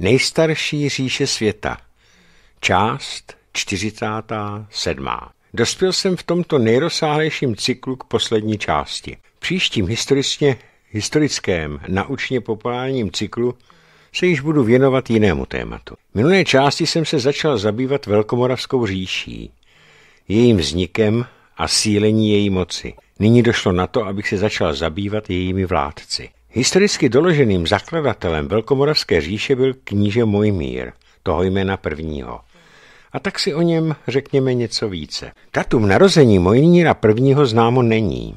Nejstarší říše světa. Část 47. Dospěl jsem v tomto nejrozsáhlejším cyklu k poslední části. V příštím historicně, historickém naučně populárním cyklu se již budu věnovat jinému tématu. V minulé části jsem se začal zabývat Velkomoravskou říší, jejím vznikem a sílení její moci. Nyní došlo na to, abych se začal zabývat jejími vládci. Historicky doloženým zakladatelem Velkomoravské říše byl kníže Mojmír, toho jména prvního. A tak si o něm řekněme něco více. Datum narození Mojmíra prvního známo není.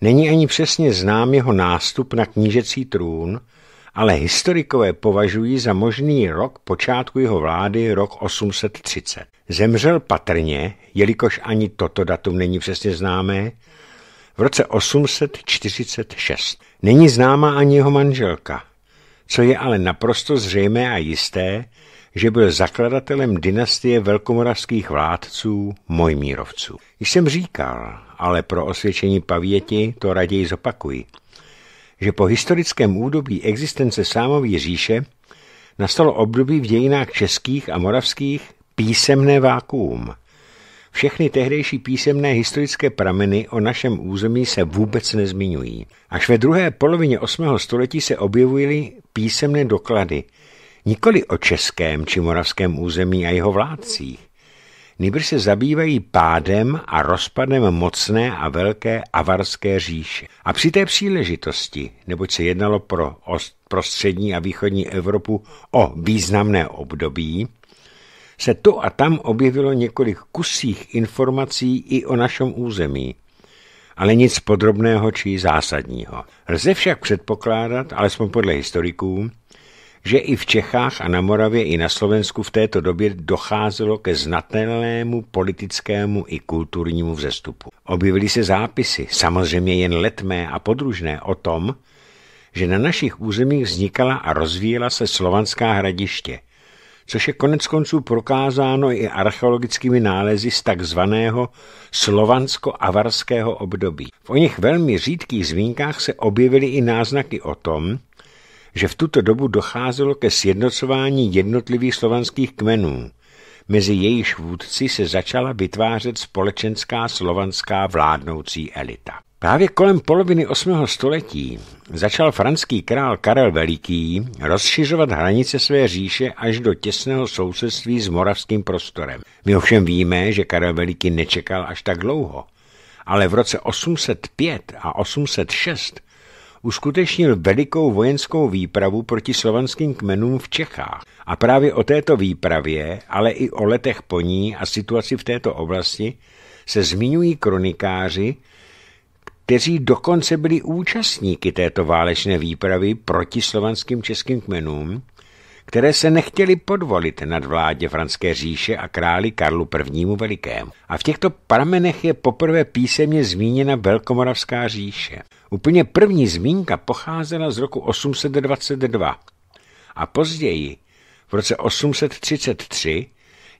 Není ani přesně znám jeho nástup na knížecí trůn, ale historikové považují za možný rok počátku jeho vlády rok 830. Zemřel patrně, jelikož ani toto datum není přesně známé, v roce 846. Není známa ani jeho manželka, co je ale naprosto zřejmé a jisté, že byl zakladatelem dynastie velkomoravských vládců Mojmírovců. Již jsem říkal, ale pro osvědčení pavěti to raději zopakuji, že po historickém údobí existence Sámový říše nastalo období v dějinách českých a moravských písemné vákuum – všechny tehdejší písemné historické prameny o našem území se vůbec nezmiňují. Až ve druhé polovině 8. století se objevily písemné doklady, nikoli o českém či moravském území a jeho vládcích. Nýbrž se zabývají pádem a rozpadem mocné a velké avarské říše. A při té příležitosti, neboť se jednalo pro, o, pro střední a východní Evropu o významné období, se to a tam objevilo několik kusích informací i o našem území, ale nic podrobného či zásadního. Lze však předpokládat, alespoň podle historiků, že i v Čechách a na Moravě i na Slovensku v této době docházelo ke znatelnému politickému i kulturnímu vzestupu. Objevily se zápisy, samozřejmě jen letmé a podružné, o tom, že na našich územích vznikala a rozvíjela se slovanská hradiště – což je konec konců prokázáno i archeologickými nálezy z takzvaného slovansko-avarského období. V o nich velmi řídkých zmínkách se objevily i náznaky o tom, že v tuto dobu docházelo ke sjednocování jednotlivých slovanských kmenů, mezi jejich vůdci se začala vytvářet společenská slovanská vládnoucí elita. Právě kolem poloviny 8. století začal franský král Karel Veliký rozšiřovat hranice své říše až do těsného sousedství s moravským prostorem. My ovšem víme, že Karel Veliký nečekal až tak dlouho, ale v roce 805 a 806 uskutečnil velikou vojenskou výpravu proti slovanským kmenům v Čechách. A právě o této výpravě, ale i o letech po ní a situaci v této oblasti se zmiňují kronikáři, kteří dokonce byli účastníky této válečné výpravy proti slovanským českým kmenům, které se nechtěli podvolit nad vládě Franské říše a králi Karlu I. Velikému. A v těchto pramenech je poprvé písemně zmíněna Velkomoravská říše. Úplně první zmínka pocházela z roku 822 a později v roce 833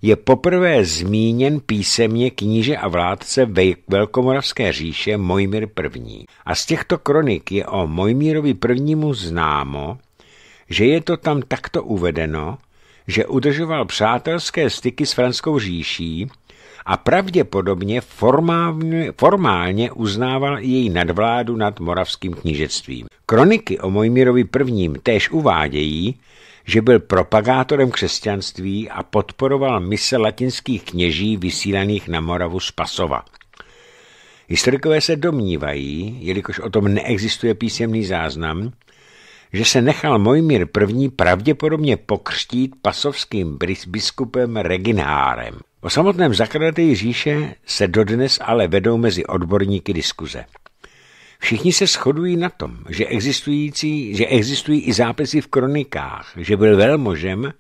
je poprvé zmíněn písemně kníže a vládce Velkomoravské říše Mojmír I. A z těchto kronik je o Mojmírovi I. známo, že je to tam takto uvedeno, že udržoval přátelské styky s Franskou říší a pravděpodobně formálně, formálně uznával její nadvládu nad moravským knížectvím. Kroniky o Mojmírovi I. též uvádějí, že byl propagátorem křesťanství a podporoval mise latinských kněží vysílaných na Moravu z Pasova. Historikové se domnívají, jelikož o tom neexistuje písemný záznam, že se nechal Mojmír I. pravděpodobně pokřtít pasovským biskupem Reginhárem. O samotném zakladateli říše se dodnes ale vedou mezi odborníky diskuze. Všichni se shodují na tom, že, existující, že existují i zápisy v kronikách, že byl velmožem,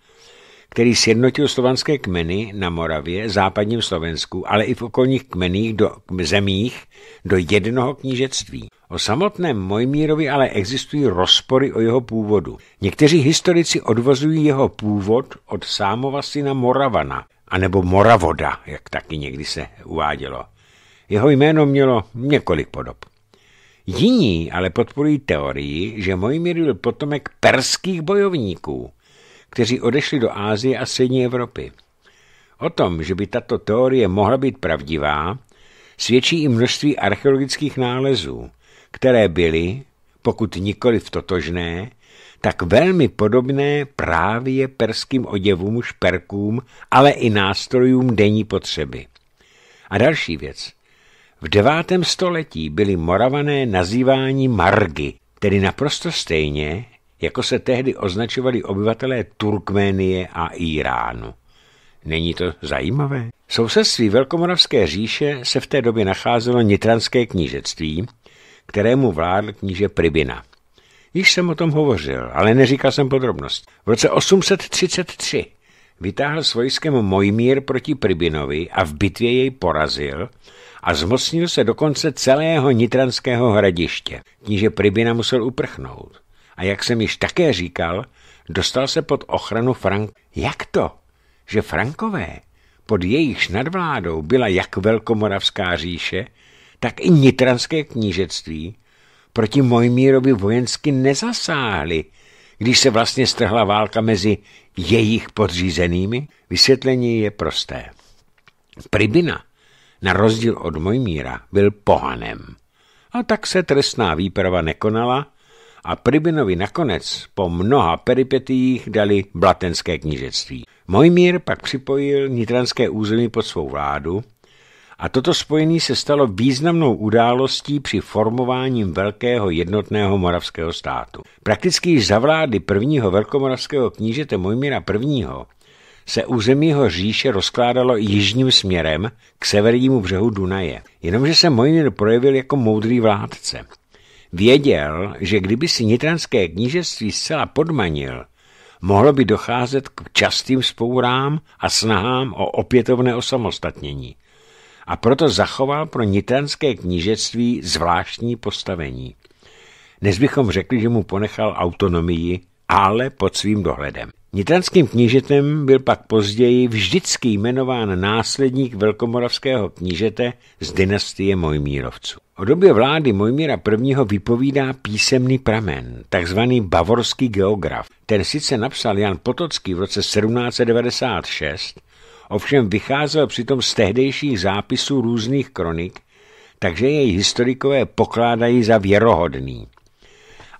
který sjednotil slovanské kmeny na Moravě, západním Slovensku, ale i v okolních kmených do, zemích do jednoho knížectví. O samotném Mojmírovi ale existují rozpory o jeho původu. Někteří historici odvozují jeho původ od sámova syna Moravana, anebo Moravoda, jak taky někdy se uvádělo. Jeho jméno mělo několik podob. Jiní ale podporují teorii, že Mojmír byl potomek perských bojovníků, kteří odešli do Ázie a střední Evropy. O tom, že by tato teorie mohla být pravdivá, svědčí i množství archeologických nálezů, které byly, pokud nikoli v totožné, tak velmi podobné právě perským oděvům, šperkům, ale i nástrojům denní potřeby. A další věc. V devátém století byli moravané nazýváni margy, tedy naprosto stejně, jako se tehdy označovali obyvatelé Turkménie a Iránu. Není to zajímavé? Sousedství Velkomoravské říše se v té době nacházelo nitranské knížectví, kterému vládl kníže Pribina. Již jsem o tom hovořil, ale neříkal jsem podrobnost. V roce 833 vytáhl s vojskem Mojmír proti Pribinovi a v bitvě jej porazil – a zmocnil se dokonce celého nitranského hradiště. Kníže Pribina musel uprchnout. A jak jsem již také říkal, dostal se pod ochranu Frank... Jak to? Že Frankové, pod jejichž nadvládou byla jak velkomoravská říše, tak i nitranské knížectví, proti Mojmírovi vojensky nezasáhli, když se vlastně strhla válka mezi jejich podřízenými? Vysvětlení je prosté. Pribina na rozdíl od Mojmíra, byl pohanem. A tak se trestná výprava nekonala a Pribinovi nakonec po mnoha peripetiích dali blatenské knížectví. Mojmír pak připojil nitranské území pod svou vládu a toto spojení se stalo významnou událostí při formování velkého jednotného moravského státu. Prakticky již za vlády prvního velkomoravského knížete Mojmíra I se územího říše rozkládalo jižním směrem k severnímu břehu Dunaje. Jenomže se Mojmír projevil jako moudrý vládce. Věděl, že kdyby si nitranské knížectví zcela podmanil, mohlo by docházet k častým spourám a snahám o opětovné osamostatnění. A proto zachoval pro nitranské knížectví zvláštní postavení. Dnes bychom řekli, že mu ponechal autonomii, ale pod svým dohledem. Nitranským knížetem byl pak později vždycky jmenován následník velkomoravského knížete z dynastie Mojmírovců. O době vlády Mojmíra I. vypovídá písemný pramen, takzvaný bavorský geograf. Ten sice napsal Jan Potocký v roce 1796, ovšem vycházel přitom z tehdejších zápisů různých kronik, takže jej historikové pokládají za věrohodný.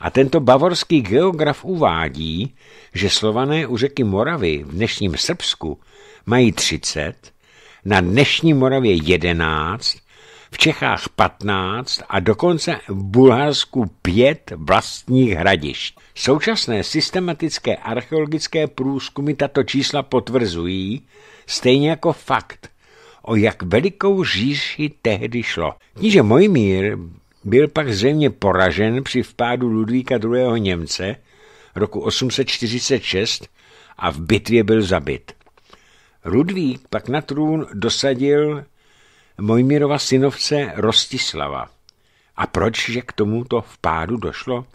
A tento bavorský geograf uvádí, že slované u řeky Moravy v dnešním Srbsku mají 30, na dnešní Moravě 11, v Čechách 15 a dokonce v Bulharsku 5 vlastních hradišť. Současné systematické archeologické průzkumy tato čísla potvrzují, stejně jako fakt, o jak velikou říši tehdy šlo. Kníže Mojmír byl pak zřejmě poražen při vpádu Ludvíka II. Němce roku 846 a v bitvě byl zabit. Ludvík pak na trůn dosadil Mojmírova synovce Rostislava. A proč, že k tomuto vpádu došlo?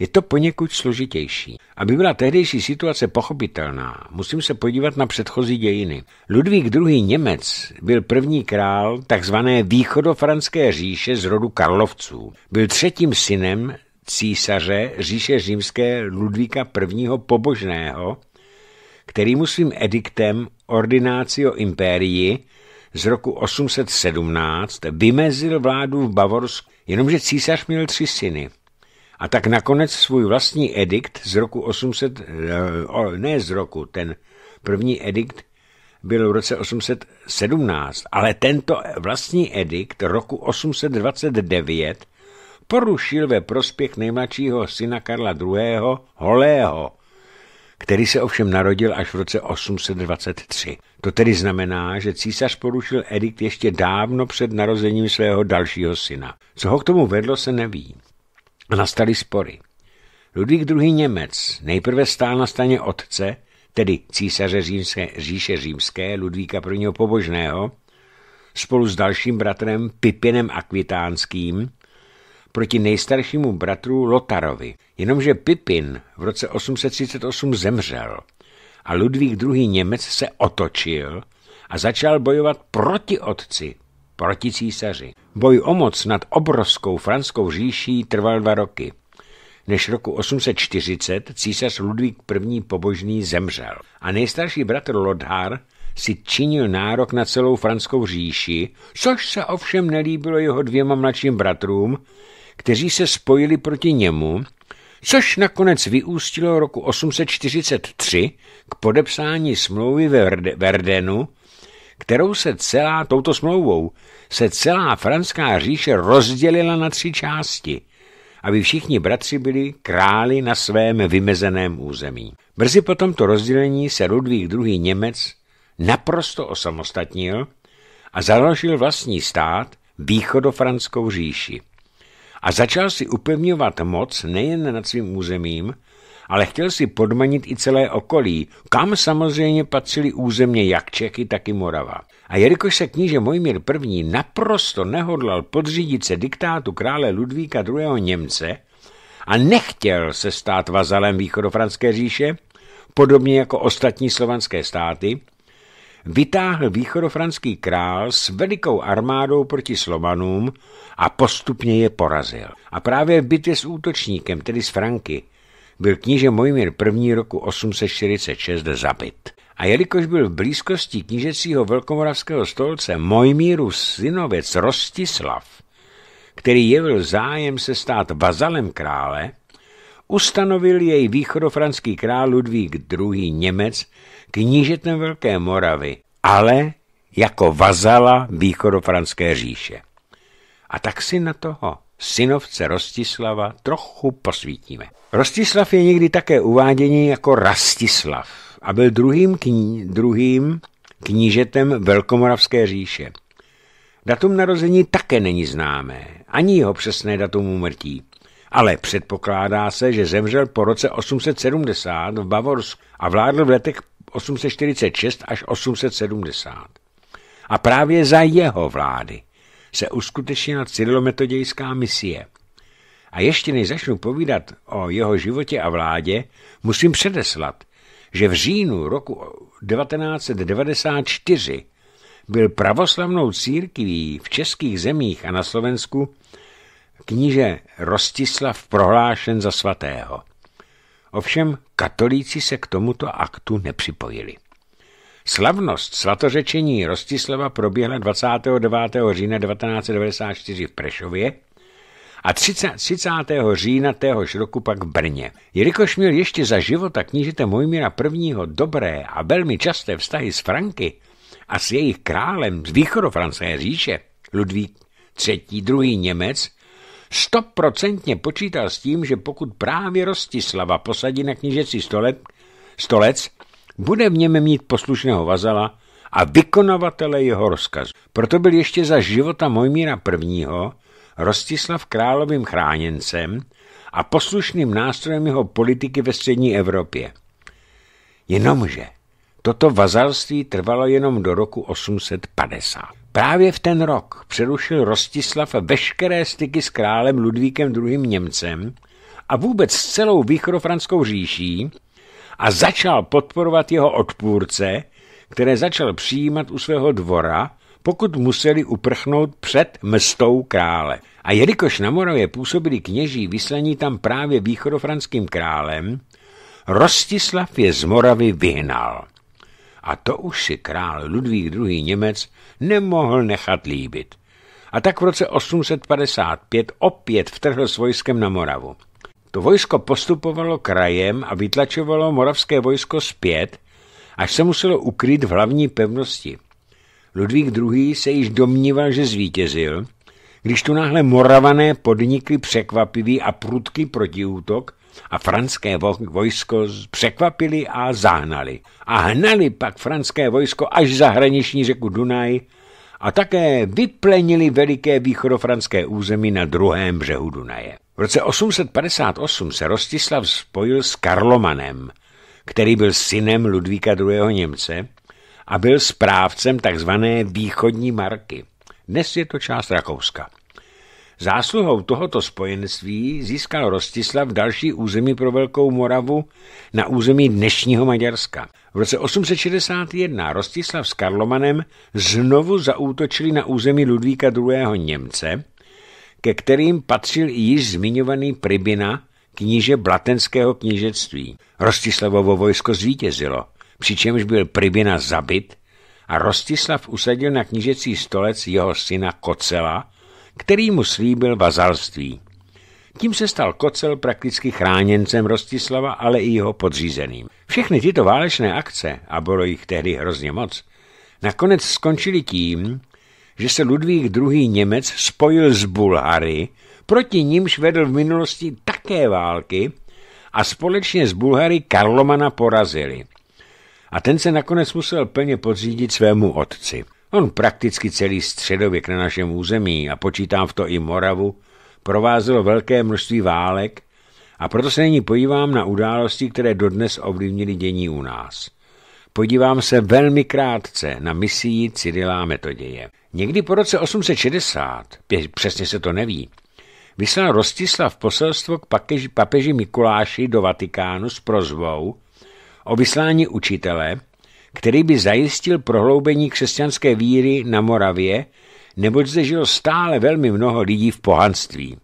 Je to poněkud složitější. Aby byla tehdejší situace pochopitelná, musím se podívat na předchozí dějiny. Ludvík II. Němec byl první král tzv. východofranské říše z rodu Karlovců. Byl třetím synem císaře říše římské Ludvíka I. Pobožného, který mu svým ediktem Ordinácio Imperii z roku 817 vymezil vládu v Bavorsku, jenomže císař měl tři syny – a tak nakonec svůj vlastní edikt z roku 800, eh, ne z roku, ten první edikt byl v roce 817, ale tento vlastní edikt roku 829 porušil ve prospěch nejmladšího syna Karla II. Holého, který se ovšem narodil až v roce 823. To tedy znamená, že císař porušil edikt ještě dávno před narozením svého dalšího syna. Co ho k tomu vedlo, se neví nastaly spory. Ludvík II. Němec nejprve stál na straně otce, tedy císaře římské, říše římské Ludvíka I. Pobožného, spolu s dalším bratrem Pipinem Akvitánským proti nejstaršímu bratru Lotarovi. Jenomže Pipin v roce 838 zemřel a Ludvík II. Němec se otočil a začal bojovat proti otci, proti císaři. Boj o moc nad obrovskou franskou říší trval dva roky. Než roku 840 císař Ludvík I. pobožný zemřel a nejstarší bratr Lodhar si činil nárok na celou franskou říši, což se ovšem nelíbilo jeho dvěma mladším bratrům, kteří se spojili proti němu, což nakonec vyústilo roku 843 k podepsání smlouvy ve Verdenu, kterou se celá touto smlouvou se celá franská říše rozdělila na tři části, aby všichni bratři byli králi na svém vymezeném území. Brzy po tomto rozdělení se Ludvík II. Němec naprosto osamostatnil a založil vlastní stát východofranskou říši a začal si upevňovat moc nejen nad svým územím, ale chtěl si podmanit i celé okolí, kam samozřejmě patřili územně jak Čechy, tak i Morava. A jelikož se kníže Mojmír I. naprosto nehodlal podřídit se diktátu krále Ludvíka II. Němce a nechtěl se stát vazalem východofranské říše, podobně jako ostatní slovanské státy, vytáhl východofranský král s velikou armádou proti Slovanům a postupně je porazil. A právě v bitvě s útočníkem, tedy s Franky, byl kníže Mojmír první roku 846 zabit. A jelikož byl v blízkosti knížecího velkomoravského stolce Mojmíru synovec Rostislav, který jevil zájem se stát vazalem krále, ustanovil jej východofranský král Ludvík II. Němec knížetem Velké Moravy, ale jako vazala východofranské říše. A tak si na toho synovce Rostislava trochu posvítíme. Rostislav je někdy také uváděný jako Rastislav a byl druhým, kní, druhým knížetem Velkomoravské říše. Datum narození také není známé, ani jeho přesné datum úmrtí, ale předpokládá se, že zemřel po roce 870 v Bavorsku a vládl v letech 846 až 870. A právě za jeho vlády se uskutečnila cyrilometodějská misie. A ještě než začnu povídat o jeho životě a vládě, musím předeslat, že v říjnu roku 1994 byl pravoslavnou církví v českých zemích a na Slovensku kníže Rostislav prohlášen za svatého. Ovšem katolíci se k tomuto aktu nepřipojili. Slavnost svatořečení Rostislava proběhla 29. října 1994 v Prešově a 30. 30. října téhož roku pak v Brně. Jelikož měl ještě za života knížete Mojmíra I. dobré a velmi časté vztahy s Franky a s jejich králem z východofranské říše, Ludvík III. druhý Němec, stoprocentně počítal s tím, že pokud právě Rostislava posadí na knížecí stolec, stolec bude v něm mít poslušného vazala a vykonavatele jeho rozkazu. Proto byl ještě za života Mojmíra I. Rostislav královým chráněncem a poslušným nástrojem jeho politiky ve střední Evropě. Jenomže toto vazalství trvalo jenom do roku 850. Právě v ten rok přerušil Rostislav veškeré styky s králem Ludvíkem II. Němcem a vůbec s celou východofranskou říší, a začal podporovat jeho odpůrce, které začal přijímat u svého dvora, pokud museli uprchnout před mstou krále. A jelikož na Moravě působili kněží vyslaní tam právě východofranským králem, Rostislav je z Moravy vyhnal. A to už si král Ludvík II. Němec nemohl nechat líbit. A tak v roce 855 opět vtrhl s vojskem na Moravu. To vojsko postupovalo krajem a vytlačovalo moravské vojsko zpět, až se muselo ukryt v hlavní pevnosti. Ludvík II. se již domníval, že zvítězil, když tu náhle moravané podnikli překvapivý a prudký protiútok a franské vojsko překvapili a zahnali. A hnali pak franské vojsko až za hraniční řeku Dunaj a také vyplenili veliké východofranské území na druhém břehu Dunaje. V roce 858 se Rostislav spojil s Karlomanem, který byl synem Ludvíka II. Němce a byl správcem tzv. východní marky. Dnes je to část Rakouska. Zásluhou tohoto spojenství získal Rostislav další území pro Velkou Moravu na území dnešního Maďarska. V roce 861 Rostislav s Karlomanem znovu zaútočili na území Ludvíka II. Němce, ke kterým patřil i již zmiňovaný Pribina, kníže Blatenského knížectví. Rostislavovo vojsko zvítězilo, přičemž byl Pribina zabit a Rostislav usadil na knížecí stolec jeho syna Kocela, který mu slíbil vazalství. Tím se stal Kocel prakticky chráněncem Rostislava, ale i jeho podřízeným. Všechny tyto válečné akce, a bylo jich tehdy hrozně moc, nakonec skončily tím, že se Ludvík II. Němec spojil s Bulhary, proti nímž vedl v minulosti také války a společně s Bulhary Karlomana porazili. A ten se nakonec musel plně podřídit svému otci. On prakticky celý středověk na našem území, a počítám v to i Moravu, provázel velké množství válek a proto se nyní podívám na události, které dodnes ovlivnily dění u nás. Podívám se velmi krátce na misii Cyrilá Metoděje. Někdy po roce 860, přesně se to neví, vyslal Rostislav poselstvo k papeži, Mikuláši do Vatikánu s prozvou o vyslání učitele, který by zajistil prohloubení křesťanské víry na Moravě, neboť zde žilo stále velmi mnoho lidí v pohanství.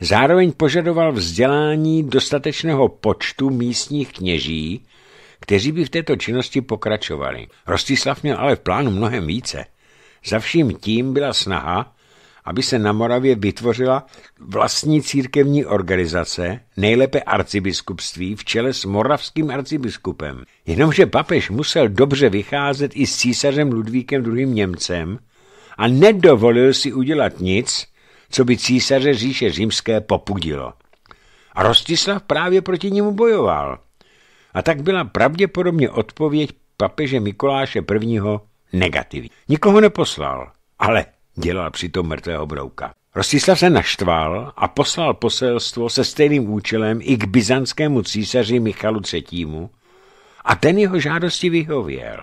Zároveň požadoval vzdělání dostatečného počtu místních kněží, kteří by v této činnosti pokračovali. Rostislav měl ale v plánu mnohem více. Za vším tím byla snaha aby se na Moravě vytvořila vlastní církevní organizace, nejlépe arcibiskupství v čele s moravským arcibiskupem. Jenomže papež musel dobře vycházet i s císařem Ludvíkem II. Němcem a nedovolil si udělat nic, co by císaře říše římské popudilo. A Rostislav právě proti němu bojoval. A tak byla pravděpodobně odpověď papeže Mikuláše I. negativní. Nikoho neposlal, ale dělal přitom mrtvého brouka. Rostislav se naštval a poslal poselstvo se stejným účelem i k byzantskému císaři Michalu III. A ten jeho žádosti vyhověl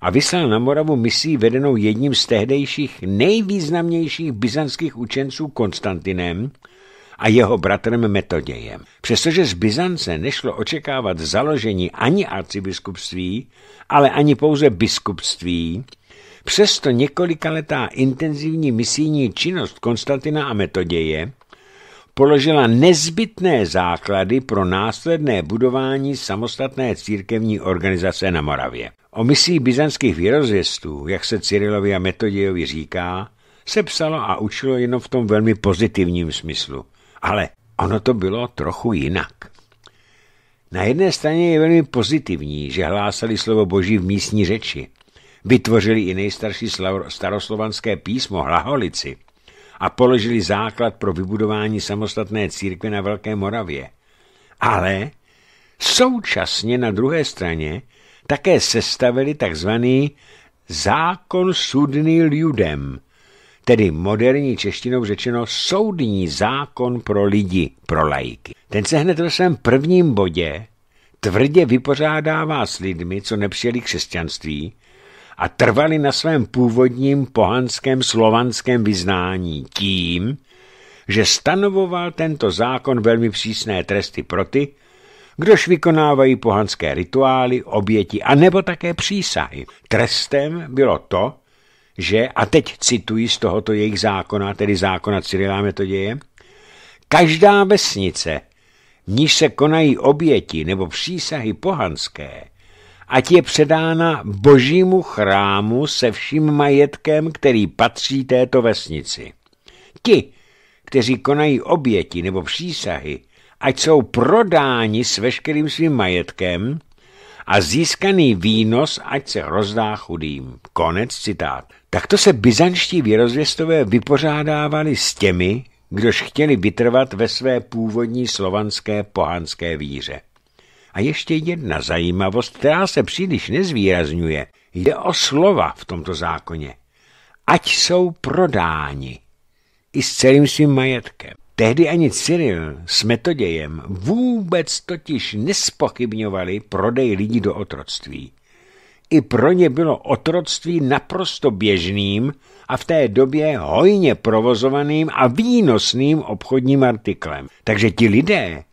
a vyslal na Moravu misí vedenou jedním z tehdejších nejvýznamnějších byzantských učenců Konstantinem a jeho bratrem Metodějem. Přestože z Byzance nešlo očekávat založení ani arcibiskupství, ale ani pouze biskupství, Přesto několikaletá intenzivní misijní činnost Konstantina a Metoděje položila nezbytné základy pro následné budování samostatné církevní organizace na Moravě. O misí byzantských výrozvěstů, jak se Cyrilovi a Metodějovi říká, se psalo a učilo jenom v tom velmi pozitivním smyslu. Ale ono to bylo trochu jinak. Na jedné straně je velmi pozitivní, že hlásali slovo Boží v místní řeči, Vytvořili i nejstarší staroslovanské písmo Hlaholici a položili základ pro vybudování samostatné církve na Velké Moravě. Ale současně na druhé straně také sestavili takzvaný zákon sudný lidem, tedy moderní češtinou řečeno soudní zákon pro lidi, pro lajky. Ten se hned ve svém prvním bodě tvrdě vypořádává s lidmi, co nepřijeli křesťanství, a trvali na svém původním pohanském slovanském vyznání tím, že stanovoval tento zákon velmi přísné tresty pro ty, kdož vykonávají pohanské rituály, oběti a nebo také přísahy. Trestem bylo to, že, a teď cituji z tohoto jejich zákona, tedy zákona to Metoděje, každá vesnice, v níž se konají oběti nebo přísahy pohanské, ať je předána božímu chrámu se vším majetkem, který patří této vesnici. Ti, kteří konají oběti nebo přísahy, ať jsou prodáni s veškerým svým majetkem a získaný výnos, ať se rozdá chudým. Konec citát. Takto se byzanští věrozvěstové vypořádávali s těmi, kdož chtěli vytrvat ve své původní slovanské pohanské víře. A ještě jedna zajímavost, která se příliš nezvýrazňuje, jde o slova v tomto zákoně. Ať jsou prodáni. I s celým svým majetkem. Tehdy ani Cyril s metodějem vůbec totiž nespochybňovali prodej lidí do otroctví. I pro ně bylo otroctví naprosto běžným a v té době hojně provozovaným a výnosným obchodním artiklem. Takže ti lidé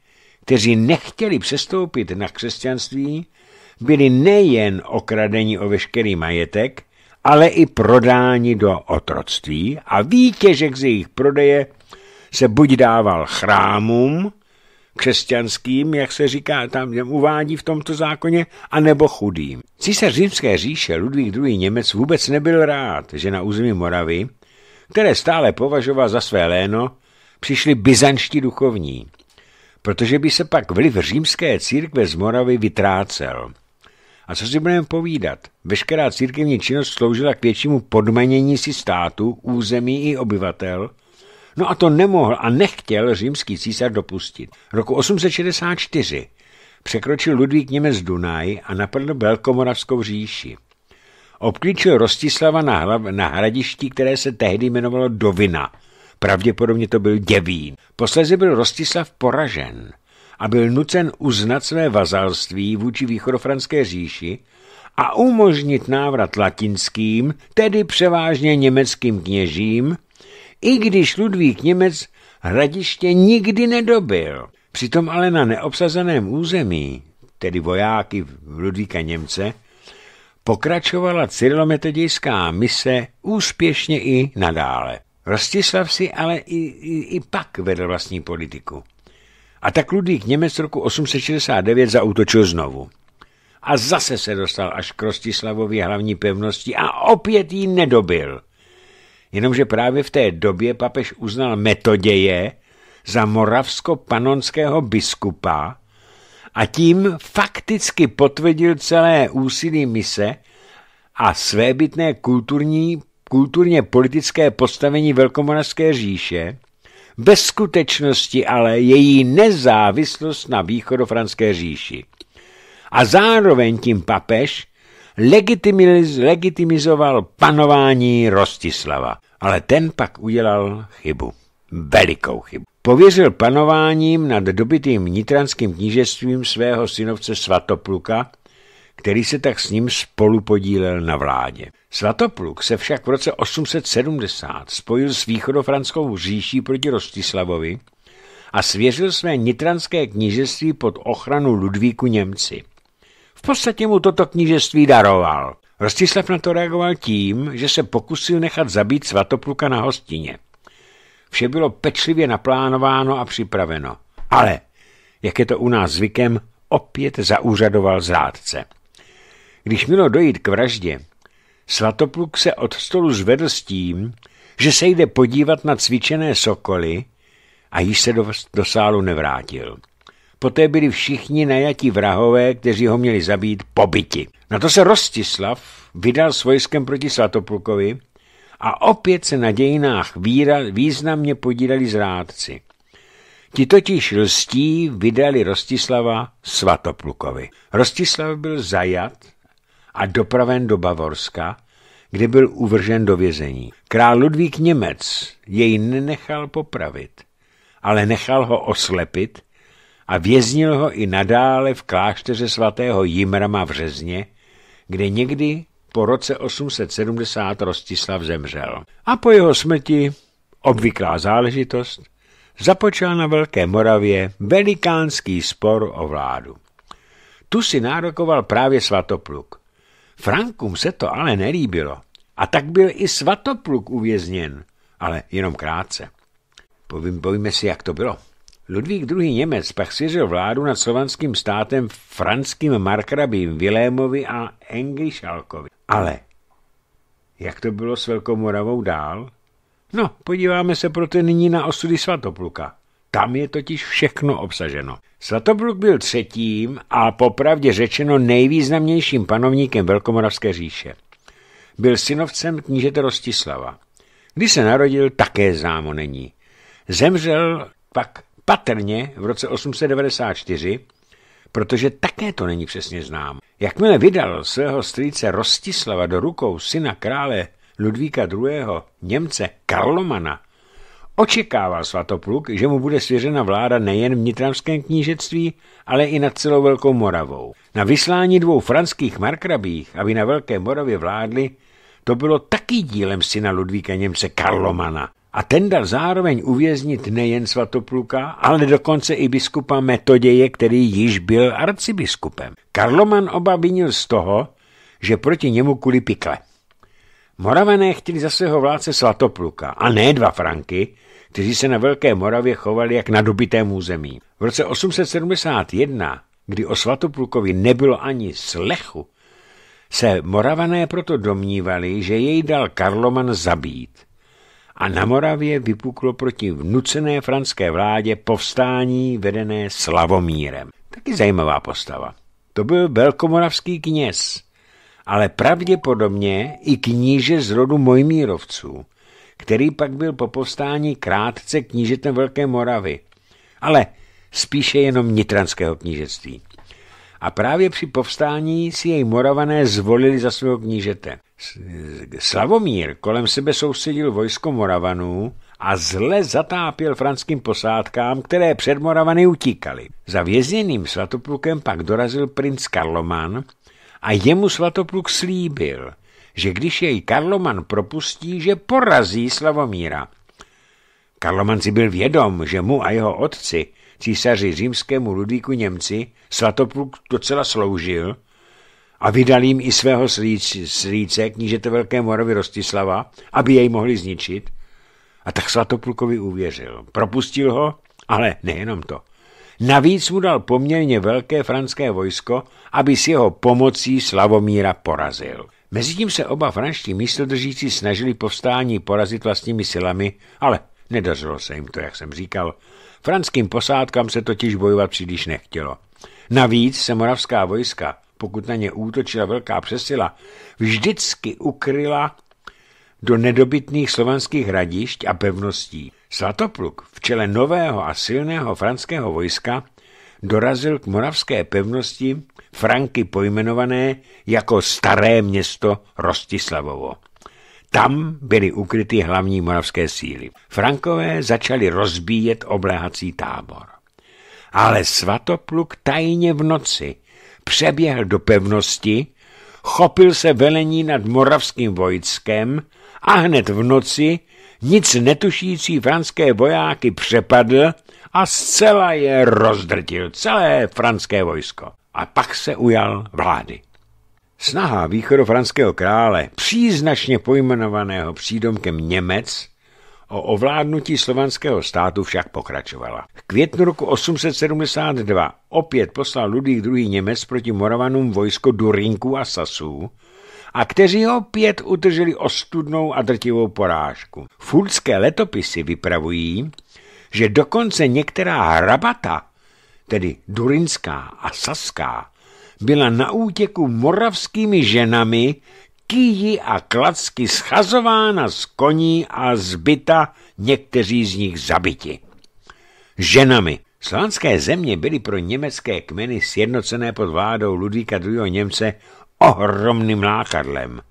kteří nechtěli přestoupit na křesťanství, byli nejen okradeni o veškerý majetek, ale i prodáni do otroctví a výtěžek z jejich prodeje se buď dával chrámům, křesťanským, jak se říká, tam uvádí v tomto zákoně, anebo chudým. Císař římské říše Ludvík II. Němec vůbec nebyl rád, že na území Moravy, které stále považoval za své léno, přišli byzanští duchovní protože by se pak vliv římské církve z Moravy vytrácel. A co si budeme povídat? Veškerá církevní činnost sloužila k většímu podmanění si státu, území i obyvatel. No a to nemohl a nechtěl římský císař dopustit. Roku 864 překročil Ludvík Němec Dunaj a napadl Velkomoravskou říši. Obklíčil Rostislava na, hlav, na hradišti, které se tehdy jmenovalo Dovina – Pravděpodobně to byl Děvín. Posledně byl Rostislav poražen a byl nucen uznat své vazalství vůči východofranské říši a umožnit návrat latinským, tedy převážně německým kněžím, i když Ludvík Němec hradiště nikdy nedobil. Přitom ale na neobsazeném území, tedy vojáky Ludvíka Němce, pokračovala cyrilometodějská mise úspěšně i nadále. Rostislav si ale i, i, i pak vedl vlastní politiku. A tak Ludvík Němec roku 869 zautočil znovu. A zase se dostal až k Rostislavovi hlavní pevnosti a opět ji nedobil. Jenomže právě v té době papež uznal metoděje za moravsko-panonského biskupa a tím fakticky potvrdil celé úsilí mise a svébytné kulturní kulturně politické postavení Velkomoravské říše, ve skutečnosti ale její nezávislost na východofranské říši. A zároveň tím papež legitimiz, legitimizoval panování Rostislava. Ale ten pak udělal chybu. Velikou chybu. Pověřil panováním nad dobitým nitranským knížectvím svého synovce Svatopluka, který se tak s ním spolupodílel na vládě. Svatopluk se však v roce 870 spojil s východofranskou říší proti Rostislavovi a svěřil své nitranské knížectví pod ochranu Ludvíku Němci. V podstatě mu toto knížectví daroval. Rostislav na to reagoval tím, že se pokusil nechat zabít Svatopluka na hostině. Vše bylo pečlivě naplánováno a připraveno. Ale, jak je to u nás zvykem, opět zaúřadoval zrádce. Když mělo dojít k vraždě, Svatopluk se od stolu zvedl s tím, že se jde podívat na cvičené sokoly a již se do, do sálu nevrátil. Poté byli všichni najatí vrahové, kteří ho měli zabít, pobyti. Na to se Rostislav vydal s vojskem proti Svatoplukovi a opět se na dějinách víra významně podíleli zrádci. Ti totiž lstí vydali Rostislava Svatoplukovi. Rostislav byl zajat a dopraven do Bavorska, kde byl uvržen do vězení. Král Ludvík Němec jej nenechal popravit, ale nechal ho oslepit a věznil ho i nadále v klášteře svatého Jimrama v Řezně, kde někdy po roce 870 Rostislav zemřel. A po jeho smrti, obvyklá záležitost, započal na Velké Moravě velikánský spor o vládu. Tu si nárokoval právě Svatopluk. Frankům se to ale nelíbilo a tak byl i svatopluk uvězněn, ale jenom krátce. Povím, povíme si, jak to bylo. Ludvík II. Němec pak svěřil vládu nad slovanským státem franským markrabím Vilémovi a Englišalkovi. Ale jak to bylo s Velkou Moravou dál? No, podíváme se proto nyní na osudy Svatopluka. Tam je totiž všechno obsaženo. Svatopluk byl třetím a popravdě řečeno nejvýznamnějším panovníkem Velkomoravské říše. Byl synovcem knížete Rostislava. Když se narodil, také známo není. Zemřel pak patrně v roce 894, protože také to není přesně znám. Jakmile vydal svého strýce Rostislava do rukou syna krále Ludvíka II. Němce Karlomana, Očekával Svatopluk, že mu bude svěřena vláda nejen v Nitravském knížectví, ale i nad celou Velkou Moravou. Na vyslání dvou franských markrabích, aby na Velké Moravě vládli, to bylo taky dílem syna Ludvíka Němce Karlomana. A ten dal zároveň uvěznit nejen Svatopluka, ale dokonce i biskupa Metoděje, který již byl arcibiskupem. Karloman oba vinil z toho, že proti němu kuli pikle. Moravané chtěli za svého vládce Svatopluka, a ne dva Franky, kteří se na Velké Moravě chovali jak na dobitém území. V roce 871, kdy o Svatoplukovi nebylo ani slechu, se Moravané proto domnívali, že jej dal Karloman zabít. A na Moravě vypuklo proti vnucené franské vládě povstání vedené Slavomírem. Taky zajímavá postava. To byl velkomoravský kněz, ale pravděpodobně i kníže z rodu Mojmírovců – který pak byl po povstání krátce knížetem Velké Moravy, ale spíše jenom nitranského knížectví. A právě při povstání si jej moravané zvolili za svého knížete. Slavomír kolem sebe soustředil vojsko moravanů a zle zatápěl franským posádkám, které před moravany utíkali. Za vězněným svatoplukem pak dorazil princ Karloman a jemu svatopluk slíbil – že když jej Karloman propustí, že porazí Slavomíra. Karloman si byl vědom, že mu a jeho otci, císaři římskému Ludvíku Němci, Svatopluk docela sloužil a vydal jim i svého slíce, knížete Velké Morovi Rostislava, aby jej mohli zničit. A tak Svatoplukovi uvěřil. Propustil ho, ale nejenom to. Navíc mu dal poměrně velké franské vojsko, aby s jeho pomocí Slavomíra porazil. Mezitím se oba franští místodržící snažili povstání porazit vlastními silami, ale nedařilo se jim to, jak jsem říkal. Franským posádkám se totiž bojovat příliš nechtělo. Navíc se moravská vojska, pokud na ně útočila velká přesila, vždycky ukryla do nedobytných slovanských hradišť a pevností. Svatopluk v čele nového a silného franského vojska dorazil k moravské pevnosti Franky pojmenované jako Staré město Rostislavovo. Tam byly ukryty hlavní moravské síly. Frankové začali rozbíjet oblehací tábor. Ale svatopluk tajně v noci přeběhl do pevnosti, chopil se velení nad moravským vojskem a hned v noci nic netušící franské vojáky přepadl a zcela je rozdrtil celé franské vojsko a pak se ujal vlády. Snaha franského krále, příznačně pojmenovaného přídomkem Němec, o ovládnutí slovanského státu však pokračovala. V květnu roku 872 opět poslal Ludvík II. Němec proti Moravanům vojsko Durinku a Sasů, a kteří opět utrželi ostudnou a drtivou porážku. Fulské letopisy vypravují, že dokonce některá hrabata, tedy durinská a saská, byla na útěku moravskými ženami kýji a klacky schazována z koní a zbyta, někteří z nich zabiti. Ženami. Slánské země byly pro německé kmeny sjednocené pod vládou Ludvíka II. Němce ohromným lákadlem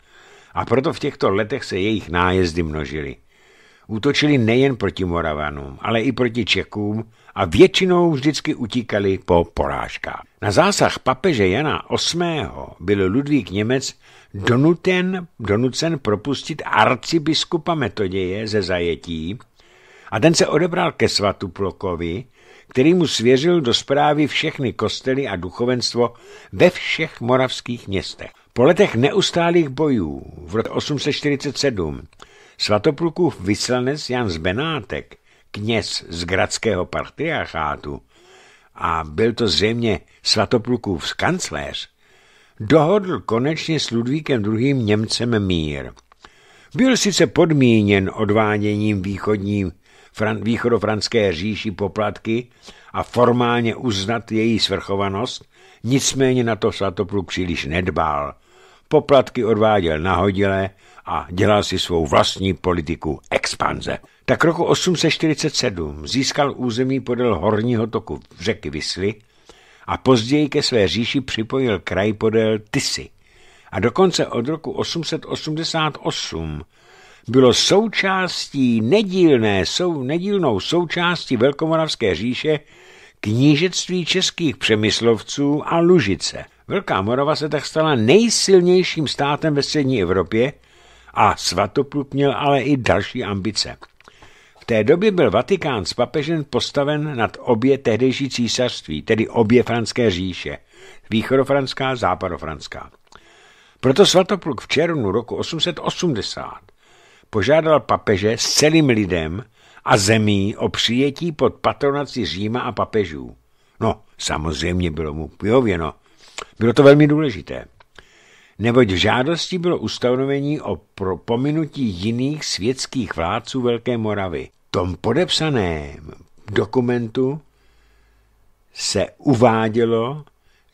a proto v těchto letech se jejich nájezdy množily útočili nejen proti Moravanům, ale i proti Čekům a většinou vždycky utíkali po porážkách. Na zásah papeže Jana VIII. byl Ludvík Němec donuten, donucen propustit arcibiskupa Metoděje ze zajetí a ten se odebral ke svatu Plokovi, který mu svěřil do zprávy všechny kostely a duchovenstvo ve všech moravských městech. Po letech neustálých bojů v roce 847 Svatoplukův vyslanec Jan z Benátek, kněz z gradského patriarchátu, a byl to zřejmě Svatoplukův kancléř, dohodl konečně s Ludvíkem II. Němcem mír. Byl sice podmíněn odváděním východní, fran, východofranské říši poplatky a formálně uznat její svrchovanost, nicméně na to Svatopluk příliš nedbal. Poplatky odváděl nahodile a dělal si svou vlastní politiku expanze. Tak roku 847 získal území podél horního toku v řeky Vysly a později ke své říši připojil kraj podél Tisy. A dokonce od roku 888 bylo součástí nedílné, sou, nedílnou součástí Velkomoravské říše knížectví českých přemyslovců a Lužice. Velká Morava se tak stala nejsilnějším státem ve střední Evropě a Svatopluk měl ale i další ambice. V té době byl Vatikán s papežem postaven nad obě tehdejší císařství, tedy obě franské říše, východofranská, a západofranská. Proto Svatopluk v červnu roku 880 požádal papeže s celým lidem a zemí o přijetí pod patronaci Říma a papežů. No, samozřejmě bylo mu vyhověno. Bylo to velmi důležité neboť v žádosti bylo ustanovení o pominutí jiných světských vládců Velké Moravy. V tom podepsaném dokumentu se uvádělo,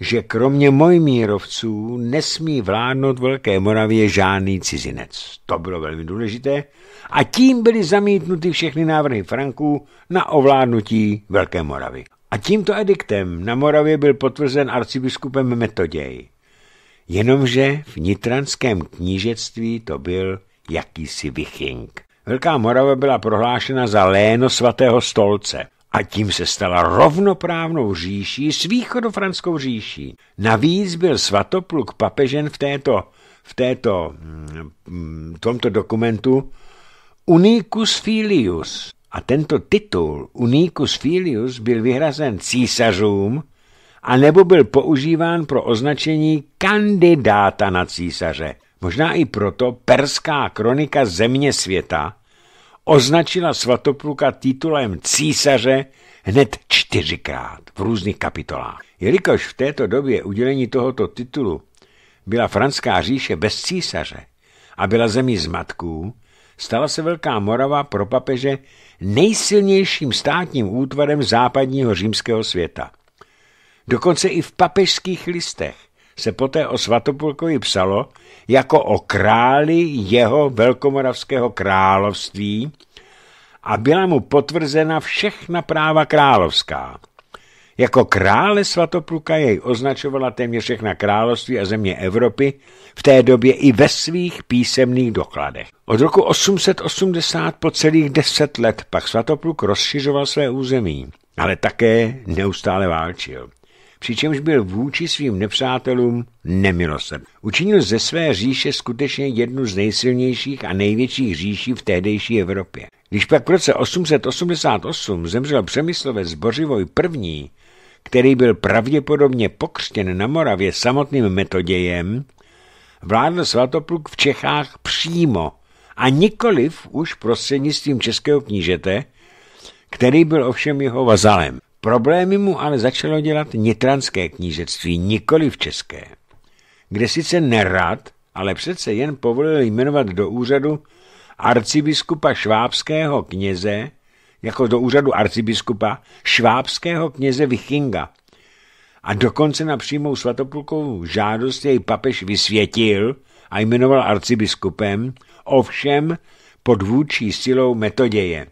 že kromě mojmírovců nesmí vládnout Velké Moravě žádný cizinec. To bylo velmi důležité. A tím byly zamítnuty všechny návrhy Franků na ovládnutí Velké Moravy. A tímto ediktem na Moravě byl potvrzen arcibiskupem Metoděj. Jenomže v nitranském knížectví to byl jakýsi viching. Velká Morava byla prohlášena za léno svatého stolce a tím se stala rovnoprávnou říší s východofranskou říší. Navíc byl svatopluk papežen v této, v této, v mm, mm, tomto dokumentu Unicus Filius. A tento titul Unicus Filius byl vyhrazen císařům, anebo byl používán pro označení kandidáta na císaře. Možná i proto perská kronika země světa označila svatopluka titulem císaře hned čtyřikrát v různých kapitolách. Jelikož v této době udělení tohoto titulu byla Franská říše bez císaře a byla zemí zmatků, stala se Velká Morava pro papeže nejsilnějším státním útvarem západního římského světa. Dokonce i v papežských listech se poté o Svatopulkovi psalo jako o králi jeho velkomoravského království a byla mu potvrzena všechna práva královská. Jako krále Svatopluka jej označovala téměř všechna království a země Evropy v té době i ve svých písemných dokladech. Od roku 880 po celých deset let pak Svatopluk rozšiřoval své území, ale také neustále válčil přičemž byl vůči svým nepřátelům nemilosrdný. Učinil ze své říše skutečně jednu z nejsilnějších a největších říší v tehdejší Evropě. Když pak v roce 888 zemřel Přemyslovec Bořivoj I., který byl pravděpodobně pokřtěn na Moravě samotným metodějem, vládl Svatopluk v Čechách přímo a nikoliv už prostřednictvím českého knížete, který byl ovšem jeho vazalem. Problémy mu ale začalo dělat nitranské knížectví, nikoli v české, kde sice nerad, ale přece jen povolil jmenovat do úřadu arcibiskupa švábského kněze, jako do úřadu arcibiskupa švábského kněze Vichinga. A dokonce na přímou svatopulkovou žádost jej papež vysvětil a jmenoval arcibiskupem, ovšem pod vůdčí silou metoděje.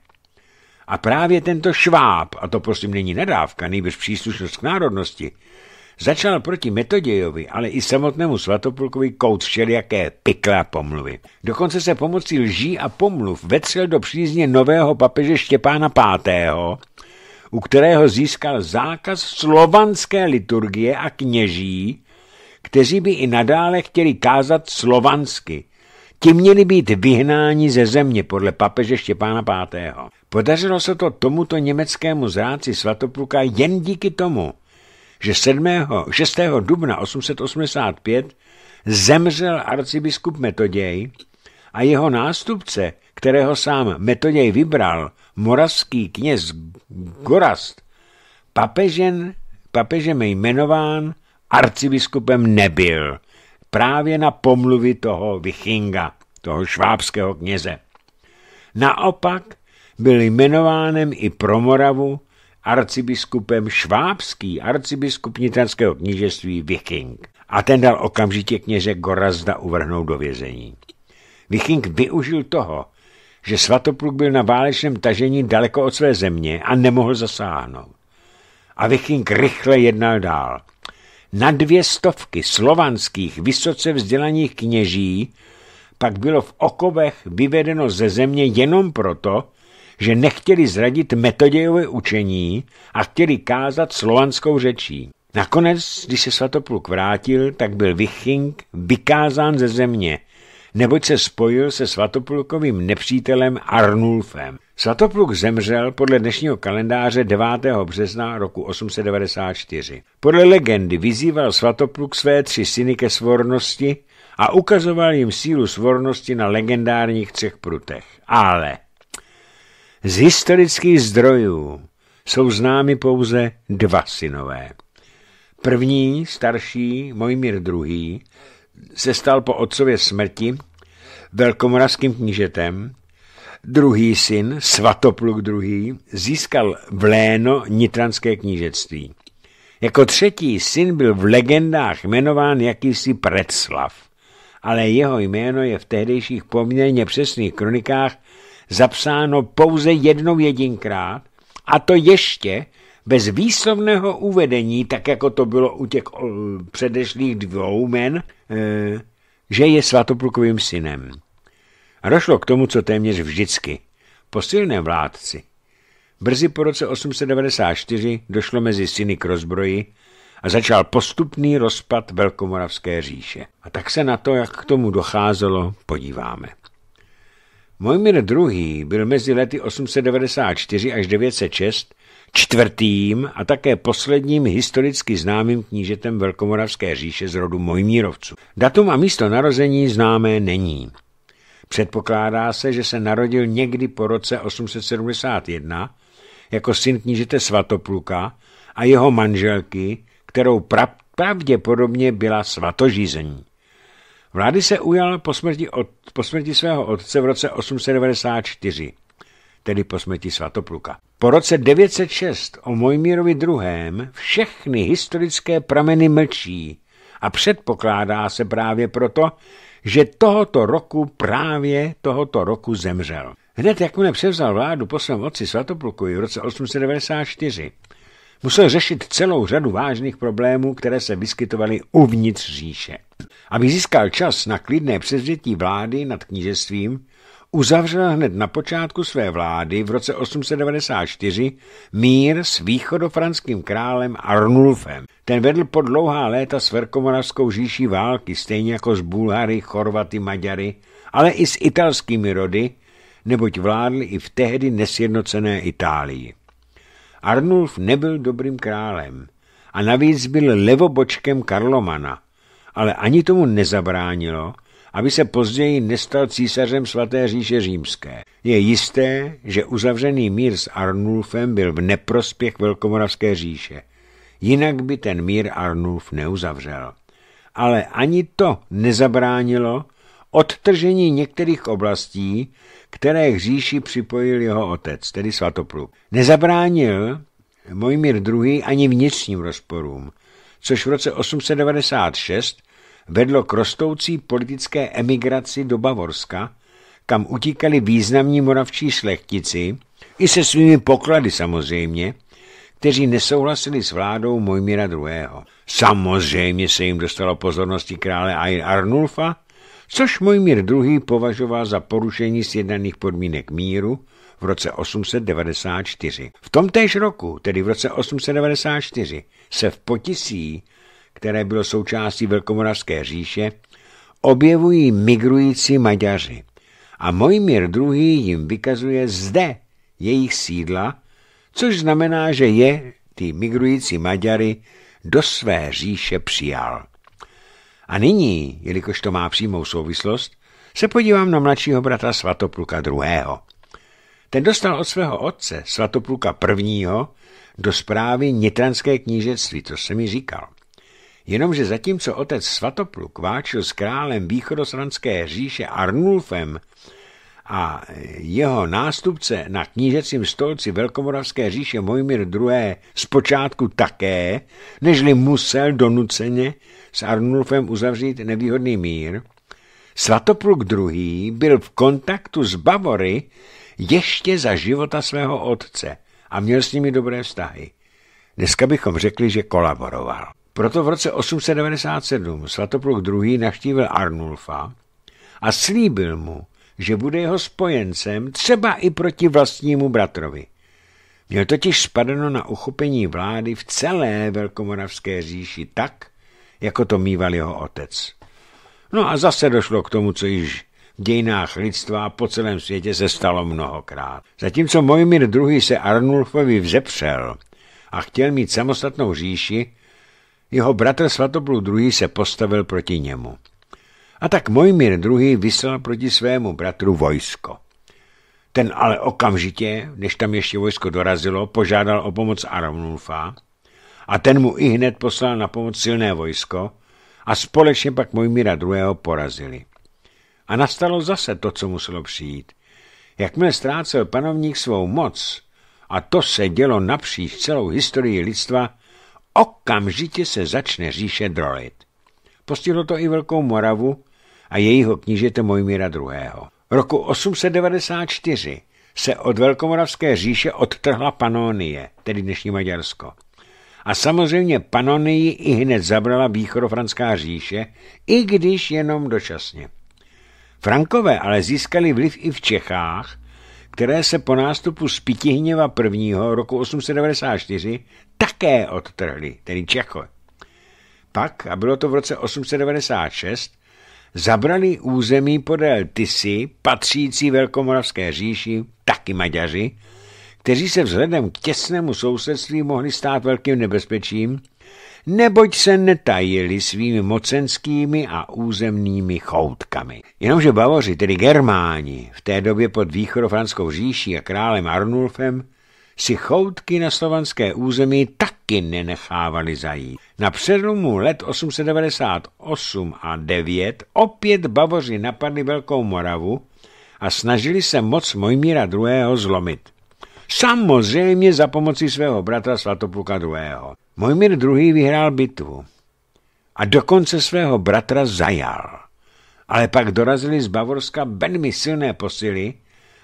A právě tento šváb, a to prosím není nadávka, nejbrž příslušnost k národnosti, začal proti Metodějovi, ale i samotnému Svatopulkovi kout všelijaké pyklé pomluvy. Dokonce se pomocí lží a pomluv vetřel do přízně nového papeže Štěpána V., u kterého získal zákaz slovanské liturgie a kněží, kteří by i nadále chtěli kázat slovansky, Ti měli být vyhnáni ze země podle papeže Štěpána V. Podařilo se to tomuto německému zráci svatopluka jen díky tomu, že 7. 6. dubna 885 zemřel arcibiskup Metoděj a jeho nástupce, kterého sám Metoděj vybral, moravský kněz Gorast, papežen, papežem jmenován arcibiskupem nebyl – právě na pomluvy toho Vichinga, toho švábského kněze. Naopak byl jmenovánem i pro Moravu arcibiskupem švábský arcibiskup nitranského knížeství Viking. A ten dal okamžitě kněze Gorazda uvrhnout do vězení. Viking využil toho, že svatopluk byl na válečném tažení daleko od své země a nemohl zasáhnout. A Viking rychle jednal dál – na dvě stovky slovanských vysoce vzdělaných kněží pak bylo v okovech vyvedeno ze země jenom proto, že nechtěli zradit metodějové učení a chtěli kázat slovanskou řečí. Nakonec, když se Svatopluk vrátil, tak byl Viching vykázán ze země, neboť se spojil se Svatoplukovým nepřítelem Arnulfem. Svatopluk zemřel podle dnešního kalendáře 9. března roku 894. Podle legendy vyzýval Svatopluk své tři syny ke svornosti a ukazoval jim sílu svornosti na legendárních třech prutech. Ale z historických zdrojů jsou známy pouze dva synové. První, starší, Mojmír II., se stal po otcově smrti velkomoravským knížetem Druhý syn, Svatopluk II., získal léno nitranské knížectví. Jako třetí syn byl v legendách jmenován jakýsi Predslav, ale jeho jméno je v tehdejších poměrně přesných kronikách zapsáno pouze jednou jedinkrát, a to ještě bez výslovného uvedení, tak jako to bylo u těch předešlých dvou men, eh, že je svatoplukovým synem. A došlo k tomu, co téměř vždycky. Po silném vládci. Brzy po roce 894 došlo mezi syny k rozbroji a začal postupný rozpad Velkomoravské říše. A tak se na to, jak k tomu docházelo, podíváme. Mojmír II. byl mezi lety 894 až 906 čtvrtým a také posledním historicky známým knížetem Velkomoravské říše z rodu Mojmírovců. Datum a místo narození známé není. Předpokládá se, že se narodil někdy po roce 871 jako syn knížete Svatopluka a jeho manželky, kterou pra- pravděpodobně byla svatožízení. Vlády se ujal po smrti, od, po smrti svého otce v roce 894, tedy po smrti Svatopluka. Po roce 906 o Mojmírovi II. všechny historické prameny mlčí a předpokládá se právě proto, že tohoto roku, právě tohoto roku zemřel. Hned jakmile převzal vládu po svém otci Svatopluku v roce 894, musel řešit celou řadu vážných problémů, které se vyskytovaly uvnitř říše. Aby získal čas na klidné převzetí vlády nad knížectvím, uzavřel hned na počátku své vlády v roce 894 mír s východofranským králem Arnulfem, ten vedl po dlouhá léta s Verkomoravskou říší války, stejně jako s Bulhary, Chorvaty, Maďary, ale i s italskými rody, neboť vládl i v tehdy nesjednocené Itálii. Arnulf nebyl dobrým králem a navíc byl levobočkem Karlomana, ale ani tomu nezabránilo, aby se později nestal císařem svaté říše římské. Je jisté, že uzavřený mír s Arnulfem byl v neprospěch Velkomoravské říše jinak by ten mír Arnulf neuzavřel. Ale ani to nezabránilo odtržení některých oblastí, které k říši připojil jeho otec, tedy Svatopluk. Nezabránil Mojmír II. ani vnitřním rozporům, což v roce 896 vedlo k rostoucí politické emigraci do Bavorska, kam utíkali významní moravčí šlechtici, i se svými poklady samozřejmě, kteří nesouhlasili s vládou Mojmíra II. Samozřejmě se jim dostalo pozornosti krále Ayn Arnulfa, což Mojmír II. považoval za porušení sjednaných podmínek míru v roce 894. V tomtéž roku, tedy v roce 894, se v Potisí, které bylo součástí Velkomoravské říše, objevují migrující Maďaři a Mojmír II. jim vykazuje zde jejich sídla což znamená, že je, ty migrující Maďary, do své říše přijal. A nyní, jelikož to má přímou souvislost, se podívám na mladšího brata Svatopluka II. Ten dostal od svého otce, Svatopluka I., do zprávy nitranské knížectví, to se mi říkal. Jenomže zatímco otec Svatopluk váčil s králem východosranské říše Arnulfem, a jeho nástupce na knížecím stolci Velkomoravské říše Mojmír II. zpočátku také, nežli musel donuceně s Arnulfem uzavřít nevýhodný mír, Svatopluk II. byl v kontaktu s Bavory ještě za života svého otce a měl s nimi dobré vztahy. Dneska bychom řekli, že kolaboroval. Proto v roce 897 Svatopluk II. navštívil Arnulfa a slíbil mu, že bude jeho spojencem třeba i proti vlastnímu bratrovi. Měl totiž spadeno na uchopení vlády v celé Velkomoravské říši tak, jako to mýval jeho otec. No a zase došlo k tomu, co již v dějinách lidstva po celém světě se stalo mnohokrát. Zatímco Mojmir II. se Arnulfovi vzepřel a chtěl mít samostatnou říši, jeho bratr Svatopluk II. se postavil proti němu. A tak Mojmír II. vyslal proti svému bratru vojsko. Ten ale okamžitě, než tam ještě vojsko dorazilo, požádal o pomoc Aramulfa a ten mu i hned poslal na pomoc silné vojsko a společně pak Mojmíra II. porazili. A nastalo zase to, co muselo přijít. Jakmile ztrácel panovník svou moc, a to se dělo napříč celou historii lidstva, okamžitě se začne říše drolit. Postihlo to i Velkou Moravu a jejího knížete Mojmíra II. Roku 894 se od Velkomoravské říše odtrhla Panonie, tedy dnešní Maďarsko. A samozřejmě Panonii i hned zabrala východofranská říše, i když jenom dočasně. Frankové ale získali vliv i v Čechách, které se po nástupu z Pitihněva I. roku 894 také odtrhly, tedy Čecho. Pak, a bylo to v roce 896, zabrali území podél Tisy, patřící Velkomoravské říši, taky Maďaři, kteří se vzhledem k těsnému sousedství mohli stát velkým nebezpečím, neboť se netajili svými mocenskými a územními choutkami. Jenomže Bavoři, tedy Germáni, v té době pod východofranskou říší a králem Arnulfem, si choutky na slovanské území taky nenechávali zajít. Na přelomu let 898 a 9 opět Bavoři napadli Velkou Moravu a snažili se moc Mojmíra II. zlomit. Samozřejmě za pomoci svého bratra Svatopluka II. Mojmír II. vyhrál bitvu a dokonce svého bratra zajal. Ale pak dorazili z Bavorska velmi silné posily,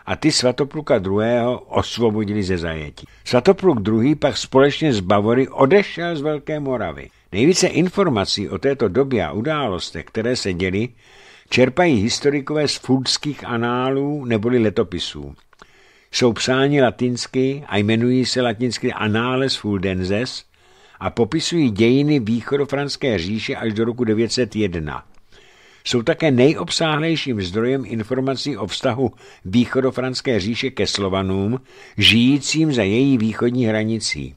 a ty Svatopluka II. osvobodili ze zajetí. Svatopluk II. pak společně s Bavory odešel z Velké Moravy. Nejvíce informací o této době a událostech, které se děly, čerpají historikové z fudských análů neboli letopisů. Jsou psáni latinsky a jmenují se latinsky Anales Fuldenses a popisují dějiny východofranské říše až do roku 901. Jsou také nejobsáhlejším zdrojem informací o vztahu východofranské říše ke Slovanům, žijícím za její východní hranicí.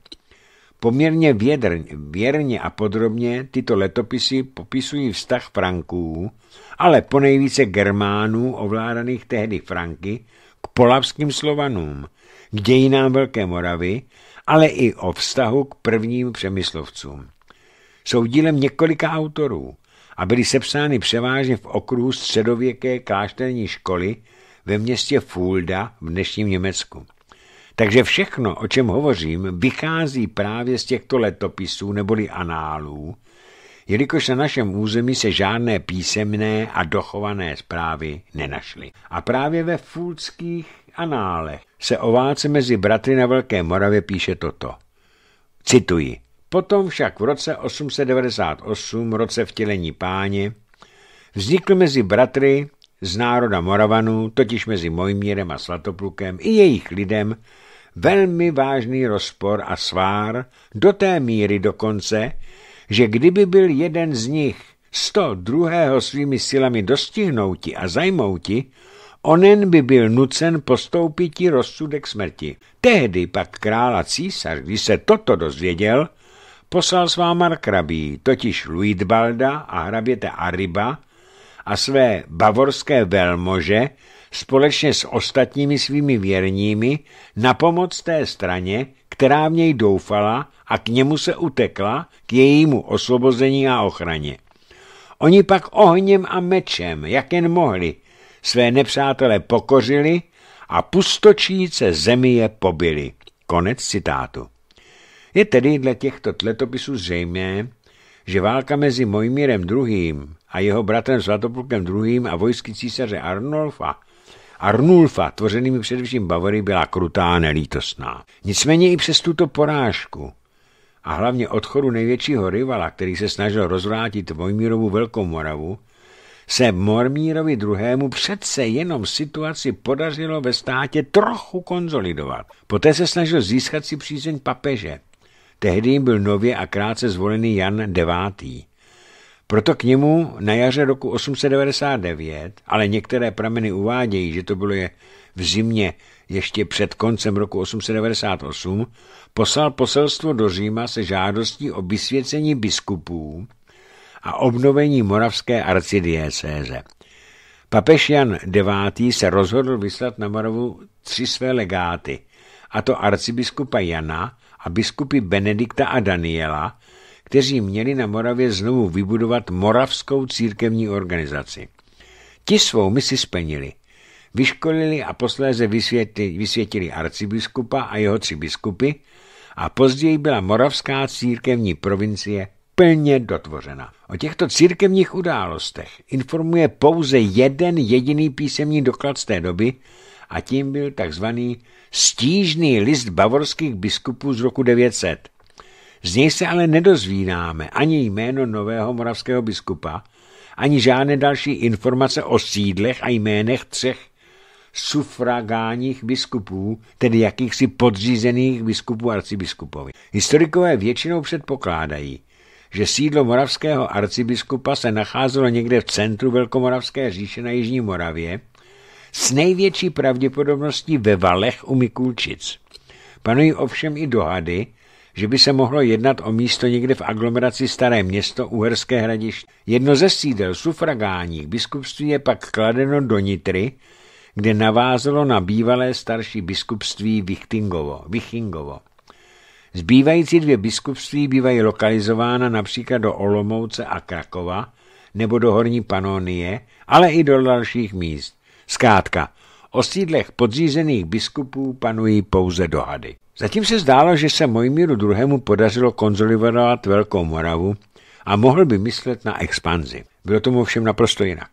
Poměrně vědr, věrně a podrobně tyto letopisy popisují vztah Franků, ale ponejvíce Germánů ovládaných tehdy Franky k polavským Slovanům, k dějinám Velké Moravy, ale i o vztahu k prvním přemyslovcům. Jsou dílem několika autorů – a byly sepsány převážně v okruhu středověké klášterní školy ve městě Fulda v dnešním Německu. Takže všechno, o čem hovořím, vychází právě z těchto letopisů neboli análů, jelikož na našem území se žádné písemné a dochované zprávy nenašly. A právě ve fulských análech se o válce mezi bratry na Velké Moravě píše toto. Cituji. Potom však v roce 898, roce vtělení páně, vznikl mezi bratry z národa Moravanů, totiž mezi Mojmírem a Svatoplukem i jejich lidem, velmi vážný rozpor a svár, do té míry dokonce, že kdyby byl jeden z nich sto druhého svými silami dostihnouti a zajmouti, onen by byl nucen postoupiti rozsudek smrti. Tehdy pak král a císař, když se toto dozvěděl, poslal svá markrabí, totiž Luitbalda a hraběte Ariba a své bavorské velmože společně s ostatními svými věrními na pomoc té straně, která v něj doufala a k němu se utekla k jejímu osvobození a ochraně. Oni pak ohněm a mečem, jak jen mohli, své nepřátele pokořili a pustočíce země pobili. Konec citátu. Je tedy dle těchto tletopisů zřejmé, že válka mezi Mojmírem II. a jeho bratrem Zlatoplukem II. a vojsky císaře Arnulfa Arnulfa, tvořenými především Bavory, byla krutá a nelítostná. Nicméně i přes tuto porážku a hlavně odchodu největšího rivala, který se snažil rozvrátit Mojmírovu Velkou Moravu, se Mormírovi II. přece jenom situaci podařilo ve státě trochu konzolidovat. Poté se snažil získat si přízeň papeže Tehdy byl nově a krátce zvolený Jan IX. Proto k němu na jaře roku 899, ale některé prameny uvádějí, že to bylo je v zimě ještě před koncem roku 898, poslal poselstvo do Říma se žádostí o vysvěcení biskupů a obnovení moravské arcidiecéze. Papež Jan IX. se rozhodl vyslat na Moravu tři své legáty, a to arcibiskupa Jana, a biskupy Benedikta a Daniela, kteří měli na Moravě znovu vybudovat moravskou církevní organizaci. Ti svou misi splnili. Vyškolili a posléze vysvětili arcibiskupa a jeho tři biskupy a později byla moravská církevní provincie plně dotvořena. O těchto církevních událostech informuje pouze jeden jediný písemný doklad z té doby, a tím byl takzvaný stížný list bavorských biskupů z roku 900. Z něj se ale nedozvídáme ani jméno nového moravského biskupa, ani žádné další informace o sídlech a jménech třech sufragáních biskupů, tedy jakýchsi podřízených biskupů arcibiskupovi. Historikové většinou předpokládají, že sídlo moravského arcibiskupa se nacházelo někde v centru Velkomoravské říše na Jižní Moravě s největší pravděpodobností ve valech u Mikulčic. Panují ovšem i dohady, že by se mohlo jednat o místo někde v aglomeraci Staré město Uherské hradiště. Jedno ze sídel sufragánních biskupství je pak kladeno do Nitry, kde navázalo na bývalé starší biskupství Vichtingovo, Vichingovo. Zbývající dvě biskupství bývají lokalizována například do Olomouce a Krakova nebo do Horní Panonie, ale i do dalších míst. Zkrátka, o sídlech podřízených biskupů panují pouze dohady. Zatím se zdálo, že se Mojmíru II. podařilo konzolidovat Velkou Moravu a mohl by myslet na expanzi. Bylo tomu ovšem naprosto jinak.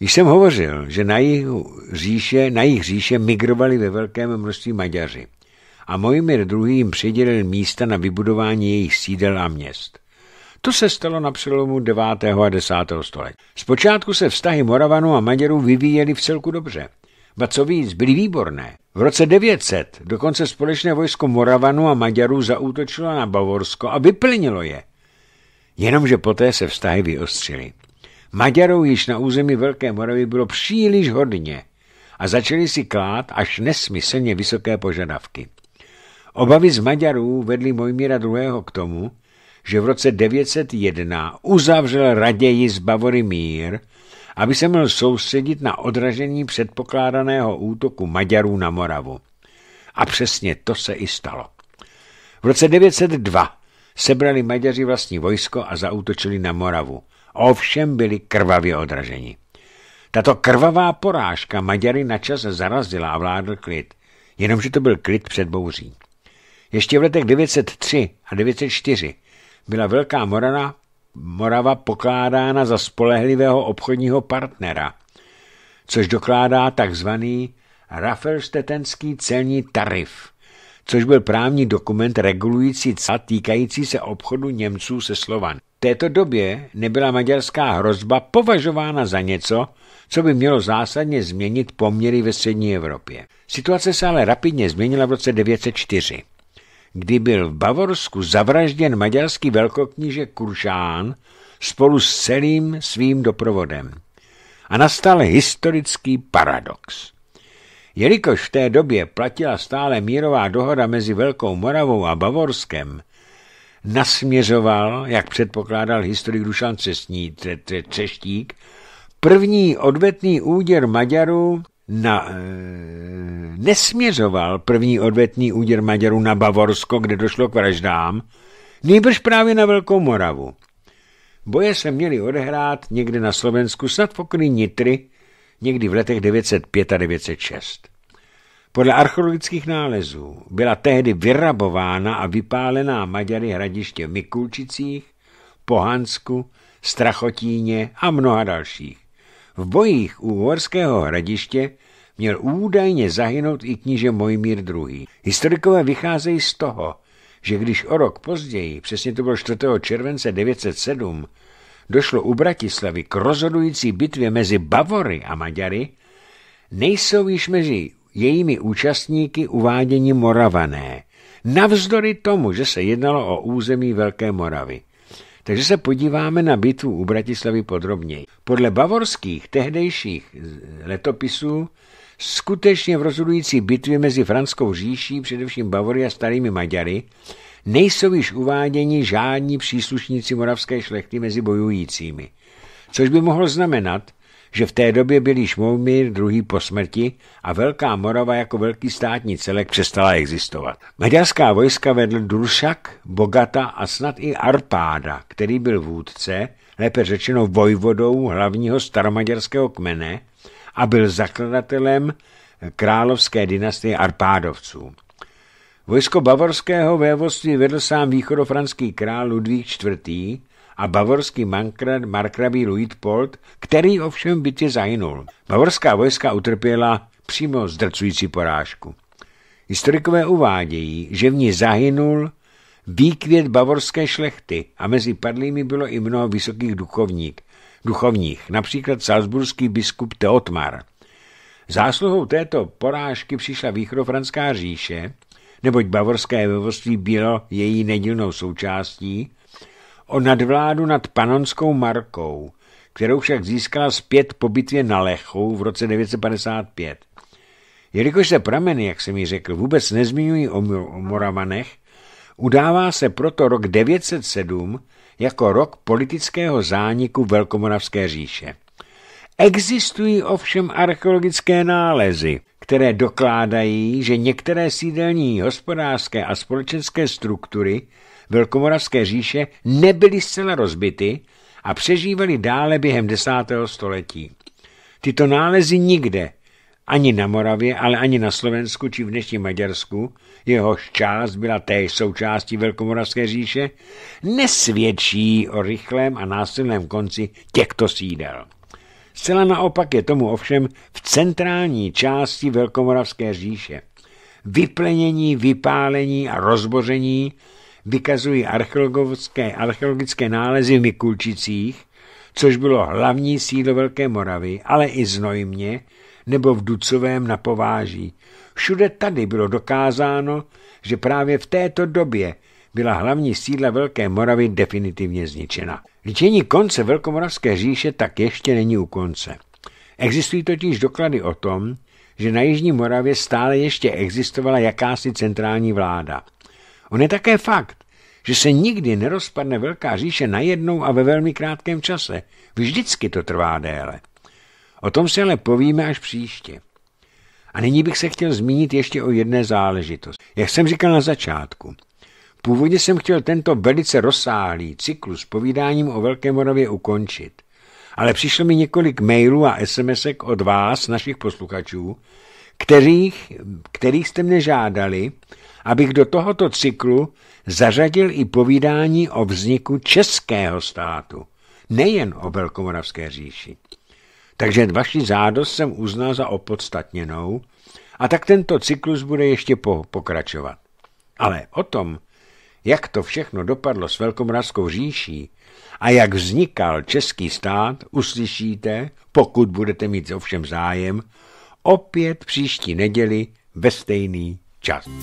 Již jsem hovořil, že na jejich říše, na jejich říše migrovali ve velkém množství Maďaři a Mojmír II. jim přidělil místa na vybudování jejich sídel a měst. To se stalo na přelomu 9. a 10. století. Zpočátku se vztahy Moravanů a Maďarů vyvíjely v celku dobře. Ba co víc, byly výborné. V roce 900 dokonce společné vojsko Moravanů a Maďarů zaútočilo na Bavorsko a vyplnilo je. Jenomže poté se vztahy vyostřily. Maďarů již na území Velké Moravy bylo příliš hodně a začali si klát až nesmyslně vysoké požadavky. Obavy z Maďarů vedly Mojmíra II. k tomu, že v roce 901 uzavřel raději z Bavory mír, aby se měl soustředit na odražení předpokládaného útoku Maďarů na Moravu. A přesně to se i stalo. V roce 902 sebrali Maďaři vlastní vojsko a zaútočili na Moravu. Ovšem byli krvavě odraženi. Tato krvavá porážka Maďary načas zarazila a vládl klid. Jenomže to byl klid před bouří. Ještě v letech 903 a 904 byla Velká Morana, Morava pokládána za spolehlivého obchodního partnera, což dokládá takzvaný Rafelstetenský celní tarif, což byl právní dokument regulující cla týkající se obchodu Němců se Slovan. V této době nebyla maďarská hrozba považována za něco, co by mělo zásadně změnit poměry ve střední Evropě. Situace se ale rapidně změnila v roce 904 kdy byl v Bavorsku zavražděn maďarský velkokníže Kuršán spolu s celým svým doprovodem. A nastal historický paradox. Jelikož v té době platila stále mírová dohoda mezi Velkou Moravou a Bavorskem, nasměřoval, jak předpokládal historik Dušan Ceštík, první odvetný úděr Maďarů na, e, nesměřoval první odvetný úděr Maďarů na Bavorsko, kde došlo k vraždám, nejbrž právě na Velkou Moravu. Boje se měly odehrát někde na Slovensku, snad v okolí Nitry, někdy v letech 905 a 906. Podle archeologických nálezů byla tehdy vyrabována a vypálená Maďary hradiště v Mikulčicích, Pohansku, Strachotíně a mnoha dalších. V bojích u Horského hradiště měl údajně zahynout i kníže Mojmír II. Historikové vycházejí z toho, že když o rok později, přesně to bylo 4. července 907, došlo u Bratislavy k rozhodující bitvě mezi Bavory a Maďary, nejsou již mezi jejími účastníky uvádění Moravané, navzdory tomu, že se jednalo o území Velké Moravy. Takže se podíváme na bitvu u Bratislavy podrobněji. Podle bavorských tehdejších letopisů skutečně v rozhodující bitvě mezi Franskou říší, především Bavory a starými Maďary, nejsou již uváděni žádní příslušníci moravské šlechty mezi bojujícími. Což by mohlo znamenat, že v té době byl již Moumír druhý po smrti a Velká Morava jako velký státní celek přestala existovat. Maďarská vojska vedl Duršak, Bogata a snad i Arpáda, který byl vůdce, lépe řečeno vojvodou hlavního staromaďarského kmene a byl zakladatelem královské dynastie Arpádovců. Vojsko bavorského vévodství vedl sám východofranský král Ludvík IV., a bavorský mankrad markrabí Luitpold, který ovšem bytě zahynul. Bavorská vojska utrpěla přímo zdrcující porážku. Historikové uvádějí, že v ní zahynul výkvět bavorské šlechty a mezi padlými bylo i mnoho vysokých duchovník, duchovních, například salzburský biskup Teotmar. Zásluhou této porážky přišla východofranská říše, neboť bavorské vévodství bylo její nedílnou součástí o nadvládu nad panonskou markou, kterou však získala zpět po bitvě na Lechu v roce 955. Jelikož se prameny, jak jsem mi řekl, vůbec nezmiňují o Moravanech, udává se proto rok 907 jako rok politického zániku Velkomoravské říše. Existují ovšem archeologické nálezy, které dokládají, že některé sídelní hospodářské a společenské struktury Velkomoravské říše nebyly zcela rozbity a přežívaly dále během desátého století. Tyto nálezy nikde, ani na Moravě, ale ani na Slovensku či v dnešním Maďarsku, jehož část byla též součástí Velkomoravské říše, nesvědčí o rychlém a násilném konci těchto sídel. Zcela naopak je tomu ovšem v centrální části Velkomoravské říše. Vyplenění, vypálení a rozboření vykazují archeologické, archeologické nálezy v Mikulčicích, což bylo hlavní sídlo Velké Moravy, ale i Znojmě nebo v Ducovém na Pováží. Všude tady bylo dokázáno, že právě v této době byla hlavní sídla Velké Moravy definitivně zničena. Ličení konce Velkomoravské říše tak ještě není u konce. Existují totiž doklady o tom, že na Jižní Moravě stále ještě existovala jakási centrální vláda – On je také fakt, že se nikdy nerozpadne velká říše najednou a ve velmi krátkém čase. Vždycky to trvá déle. O tom se ale povíme až příště. A nyní bych se chtěl zmínit ještě o jedné záležitosti. Jak jsem říkal na začátku, původně jsem chtěl tento velice rozsáhlý cyklus povídáním o Velké Moravě ukončit. Ale přišlo mi několik mailů a SMSek od vás, našich posluchačů, kterých, kterých jste mě žádali, abych do tohoto cyklu zařadil i povídání o vzniku českého státu, nejen o Velkomoravské říši. Takže vaši zádost jsem uznal za opodstatněnou a tak tento cyklus bude ještě po pokračovat. Ale o tom, jak to všechno dopadlo s Velkomoravskou říší a jak vznikal český stát, uslyšíte, pokud budete mít ovšem zájem, opět příští neděli ve stejný čas.